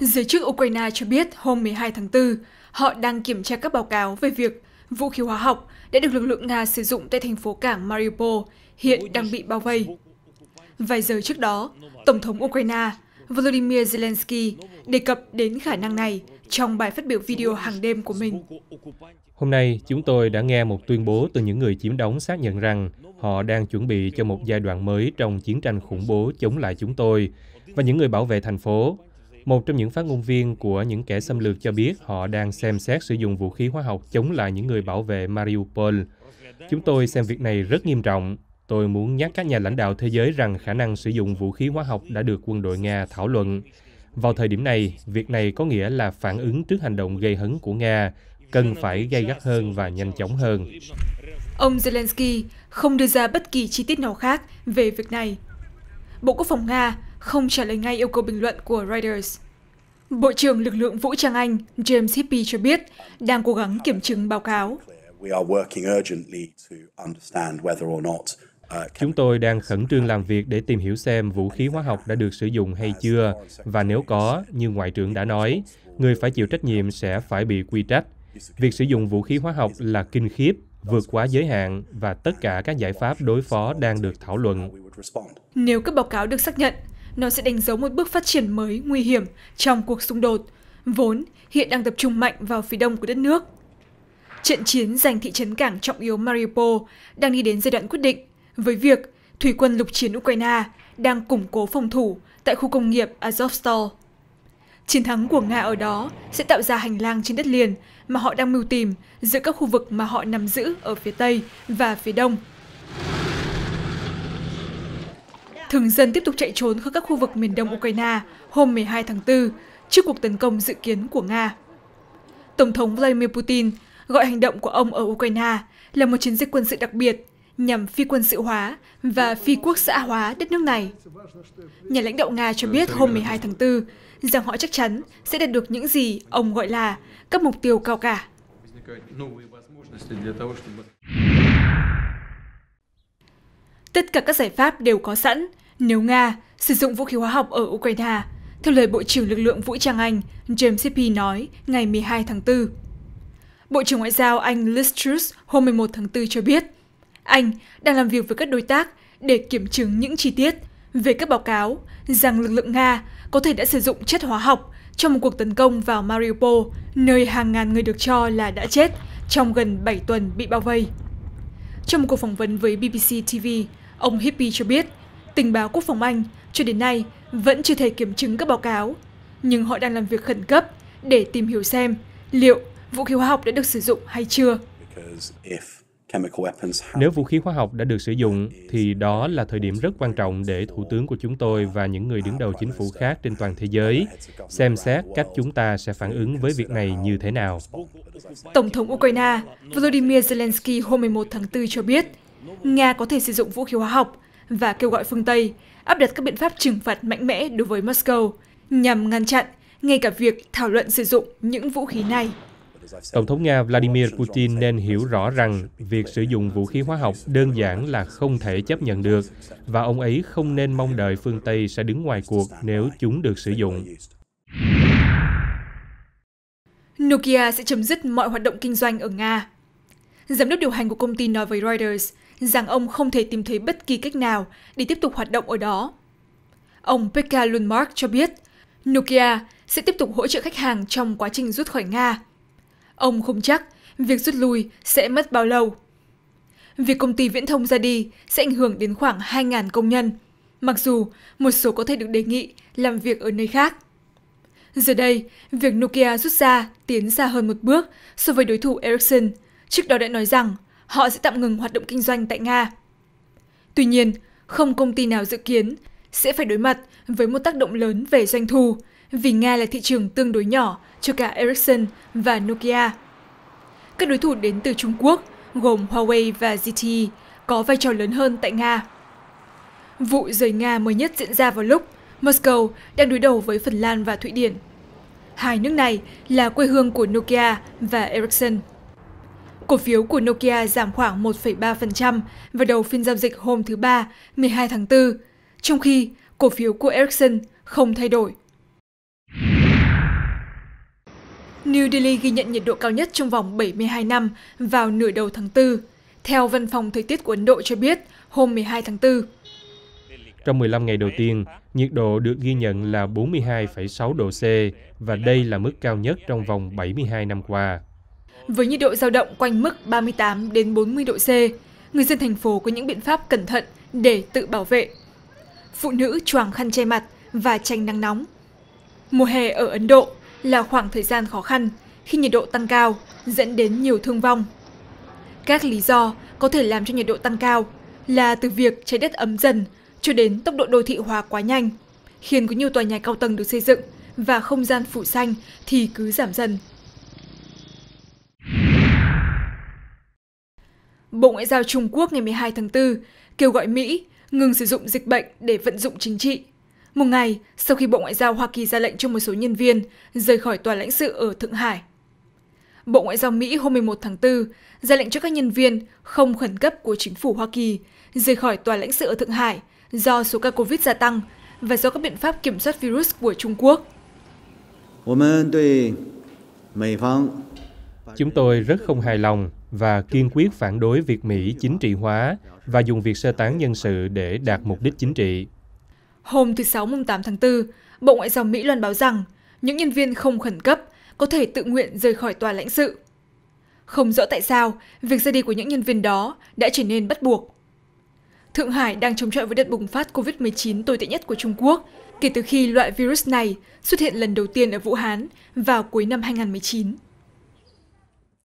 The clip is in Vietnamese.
Giới chức Ukraine cho biết hôm 12 tháng 4, họ đang kiểm tra các báo cáo về việc vũ khí hóa học đã được lực lượng Nga sử dụng tại thành phố cảng Mariupol hiện đang bị bao vây. Vài giờ trước đó, Tổng thống Ukraine Volodymyr Zelensky đề cập đến khả năng này trong bài phát biểu video hàng đêm của mình. Hôm nay, chúng tôi đã nghe một tuyên bố từ những người chiếm đóng xác nhận rằng họ đang chuẩn bị cho một giai đoạn mới trong chiến tranh khủng bố chống lại chúng tôi và những người bảo vệ thành phố một trong những phát ngôn viên của những kẻ xâm lược cho biết họ đang xem xét sử dụng vũ khí hóa học chống lại những người bảo vệ Mariupol. Chúng tôi xem việc này rất nghiêm trọng. Tôi muốn nhắc các nhà lãnh đạo thế giới rằng khả năng sử dụng vũ khí hóa học đã được quân đội Nga thảo luận. Vào thời điểm này, việc này có nghĩa là phản ứng trước hành động gây hấn của Nga cần phải gay gắt hơn và nhanh chóng hơn. Ông Zelensky không đưa ra bất kỳ chi tiết nào khác về việc này. Bộ Quốc phòng Nga không trả lời ngay yêu cầu bình luận của Reuters bộ trưởng lực lượng vũ trang anh James hippy cho biết đang cố gắng kiểm chứng báo cáo uh, Chúng tôi đang khẩn trương làm việc để tìm hiểu xem vũ khí hóa học đã được sử dụng hay chưa, và nếu có, như Ngoại trưởng đã nói, người phải chịu trách nhiệm sẽ phải bị quy trách. Việc sử dụng vũ khí hóa học là kinh khiếp, vượt quá giới hạn và tất cả các giải pháp đối phó đang được thảo luận. Nếu các báo cáo được xác nhận, nó sẽ đánh dấu một bước phát triển mới nguy hiểm trong cuộc xung đột, vốn hiện đang tập trung mạnh vào phía đông của đất nước. Trận chiến giành thị trấn cảng trọng yếu Mariupol đang đi đến giai đoạn quyết định với việc thủy quân lục chiến Ukraine đang củng cố phòng thủ tại khu công nghiệp Azovstal. Chiến thắng của Nga ở đó sẽ tạo ra hành lang trên đất liền mà họ đang mưu tìm giữa các khu vực mà họ nắm giữ ở phía Tây và phía Đông Thường dân tiếp tục chạy trốn khỏi các khu vực miền đông Ukraine hôm 12 tháng 4 trước cuộc tấn công dự kiến của Nga. Tổng thống Vladimir Putin gọi hành động của ông ở Ukraine là một chiến dịch quân sự đặc biệt nhằm phi quân sự hóa và phi quốc xã hóa đất nước này. Nhà lãnh đạo Nga cho biết hôm 12 tháng 4 rằng họ chắc chắn sẽ đạt được những gì ông gọi là các mục tiêu cao cả. Tất cả các giải pháp đều có sẵn nếu Nga sử dụng vũ khí hóa học ở Ukraine, theo lời Bộ trưởng Lực lượng Vũ trang Anh James Hippie nói ngày 12 tháng 4. Bộ trưởng Ngoại giao Anh Liz Truss hôm 11 tháng 4 cho biết, Anh đang làm việc với các đối tác để kiểm chứng những chi tiết về các báo cáo rằng lực lượng Nga có thể đã sử dụng chất hóa học trong một cuộc tấn công vào Mariupol, nơi hàng ngàn người được cho là đã chết trong gần 7 tuần bị bao vây. Trong một cuộc phỏng vấn với BBC TV, ông híp cho biết tình báo quốc phòng anh cho đến nay vẫn chưa thể kiểm chứng các báo cáo nhưng họ đang làm việc khẩn cấp để tìm hiểu xem liệu vũ khí hóa học đã được sử dụng hay chưa nếu vũ khí hóa học đã được sử dụng thì đó là thời điểm rất quan trọng để thủ tướng của chúng tôi và những người đứng đầu chính phủ khác trên toàn thế giới xem xét cách chúng ta sẽ phản ứng với việc này như thế nào. Tổng thống Ukraine Volodymyr Zelensky hôm 11 tháng 4 cho biết nga có thể sử dụng vũ khí hóa học và kêu gọi phương tây áp đặt các biện pháp trừng phạt mạnh mẽ đối với Moscow nhằm ngăn chặn ngay cả việc thảo luận sử dụng những vũ khí này Tổng thống Nga Vladimir Putin nên hiểu rõ rằng việc sử dụng vũ khí hóa học đơn giản là không thể chấp nhận được và ông ấy không nên mong đợi phương Tây sẽ đứng ngoài cuộc nếu chúng được sử dụng. Nokia sẽ chấm dứt mọi hoạt động kinh doanh ở Nga. Giám đốc điều hành của công ty nói với Reuters – rằng ông không thể tìm thấy bất kỳ cách nào để tiếp tục hoạt động ở đó. Ông Pekka Lundmark cho biết Nokia sẽ tiếp tục hỗ trợ khách hàng trong quá trình rút khỏi Nga. Ông không chắc việc rút lui sẽ mất bao lâu. Việc công ty viễn thông ra đi sẽ ảnh hưởng đến khoảng 2.000 công nhân, mặc dù một số có thể được đề nghị làm việc ở nơi khác. Giờ đây, việc Nokia rút ra tiến xa hơn một bước so với đối thủ Ericsson, trước đó đã nói rằng họ sẽ tạm ngừng hoạt động kinh doanh tại Nga. Tuy nhiên, không công ty nào dự kiến sẽ phải đối mặt với một tác động lớn về doanh thu vì Nga là thị trường tương đối nhỏ cho cả Ericsson và Nokia. Các đối thủ đến từ Trung Quốc gồm Huawei và ZTE có vai trò lớn hơn tại Nga. Vụ rời Nga mới nhất diễn ra vào lúc Moscow đang đối đầu với Phần Lan và Thụy Điển. Hai nước này là quê hương của Nokia và Ericsson. Cổ phiếu của Nokia giảm khoảng 1,3% vào đầu phiên giao dịch hôm thứ Ba, 12 tháng 4, trong khi cổ phiếu của Ericsson không thay đổi. New Delhi ghi nhận nhiệt độ cao nhất trong vòng 72 năm vào nửa đầu tháng 4, theo Văn phòng Thời tiết của Ấn Độ cho biết hôm 12 tháng 4. Trong 15 ngày đầu tiên, nhiệt độ được ghi nhận là 42,6 độ C và đây là mức cao nhất trong vòng 72 năm qua. Với nhiệt độ dao động quanh mức 38 đến 40 độ C, người dân thành phố có những biện pháp cẩn thận để tự bảo vệ. Phụ nữ choàng khăn che mặt và tránh nắng nóng. Mùa hè ở Ấn Độ là khoảng thời gian khó khăn khi nhiệt độ tăng cao dẫn đến nhiều thương vong. Các lý do có thể làm cho nhiệt độ tăng cao là từ việc trái đất ấm dần cho đến tốc độ đô thị hóa quá nhanh, khiến có nhiều tòa nhà cao tầng được xây dựng và không gian phủ xanh thì cứ giảm dần. Bộ Ngoại giao Trung Quốc ngày 12 tháng 4 kêu gọi Mỹ ngừng sử dụng dịch bệnh để vận dụng chính trị. Một ngày sau khi Bộ Ngoại giao Hoa Kỳ ra lệnh cho một số nhân viên rời khỏi tòa lãnh sự ở Thượng Hải. Bộ Ngoại giao Mỹ hôm 11 tháng 4 ra lệnh cho các nhân viên không khẩn cấp của chính phủ Hoa Kỳ rời khỏi tòa lãnh sự ở Thượng Hải do số ca COVID gia tăng và do các biện pháp kiểm soát virus của Trung Quốc. Chúng tôi rất không hài lòng và kiên quyết phản đối việc Mỹ chính trị hóa và dùng việc sơ tán nhân sự để đạt mục đích chính trị. Hôm thứ Sáu mùng 8 tháng 4, Bộ Ngoại giao Mỹ loan báo rằng những nhân viên không khẩn cấp có thể tự nguyện rời khỏi tòa lãnh sự. Không rõ tại sao, việc ra đi của những nhân viên đó đã trở nên bắt buộc. Thượng Hải đang chống chọi với đợt bùng phát COVID-19 tồi tệ nhất của Trung Quốc kể từ khi loại virus này xuất hiện lần đầu tiên ở Vũ Hán vào cuối năm 2019.